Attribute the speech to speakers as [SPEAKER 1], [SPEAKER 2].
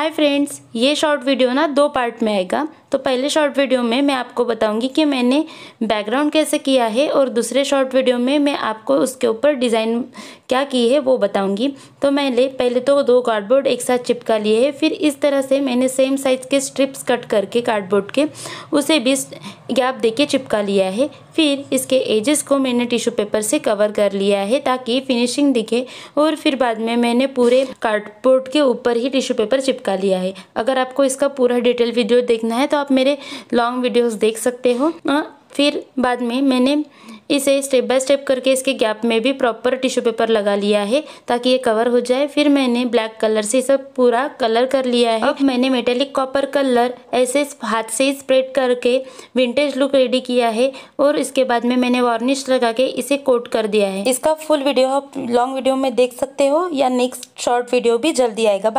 [SPEAKER 1] हाय friends ये short video ना दो पार्ट में आएगा तो पहले शॉर्ट वीडियो में मैं आपको बताऊंगी कि मैंने बैकग्राउंड कैसे किया है और दूसरे शॉर्ट वीडियो में मैं आपको उसके ऊपर डिज़ाइन क्या की है वो बताऊंगी तो मैंने पहले तो दो कार्डबोर्ड एक साथ चिपका लिए है फिर इस तरह से मैंने सेम साइज़ के स्ट्रिप्स कट करके कार्डबोर्ड के उसे भी गैप दे चिपका लिया है फिर इसके एजेस को मैंने टिश्यू पेपर से कवर कर लिया है ताकि फिनिशिंग दिखे और फिर बाद में मैंने पूरे कार्डबोर्ड के ऊपर ही टिश्यू पेपर चिपका लिया है अगर आपको इसका पूरा डिटेल वीडियो देखना है तो तो आप मेरे लॉन्ग वीडियोस देख सकते हो फिर बाद में मैंने इसे स्टेप बाय स्टेप करके इसके गैप में भी प्रॉपर टिश्यू पेपर लगा लिया है ताकि ये कवर हो जाए फिर मैंने ब्लैक कलर से सब पूरा कलर कर लिया है अब मैंने मेटेलिक कॉपर कलर ऐसे हाथ से स्प्रेड करके विंटेज लुक रेडी किया है और इसके बाद में मैंने वार्निश लगा के इसे कोट कर दिया है इसका फुल वीडियो आप लॉन्ग वीडियो में देख सकते हो या नेक्स्ट शॉर्ट वीडियो भी जल्दी आएगा